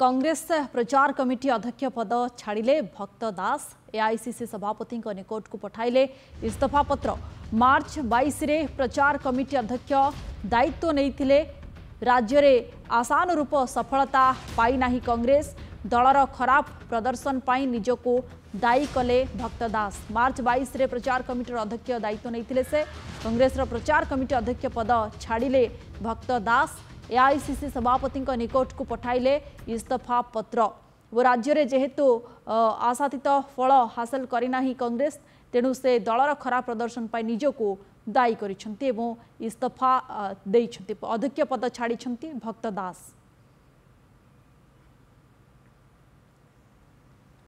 कांग्रेस प्रचार कमिटी अध्यक्ष पद छाड़े भक्त दास एआईसीसी सभापति निकट को पठाइले इस्तफा पत्र मार्च रे प्रचार कमिटी अध्यक्ष दायित्व नहीं राज्य आशानुरूप सफलता पाई कांग्रेस दलर खराब प्रदर्शन पर निजक दायी कले भक्त दास मार्च रे प्रचार कमिटर अध्यक्ष दायित्व नहीं कंग्रेस प्रचार कमिटी अध्यक्ष पद छाड़े भक्त दास एआइसिसि सभापतिको निकटको पठाइले इस्तफा पत्र राज्य राज्यले जेहेतु आशात फल हासल किनाहीँ कङ्ग्रेस तेणुस दल र खा प्रदर्शन पनि निजको दायी गरिसफा अध्यक्ष पद छाडिन्छ भक्त दास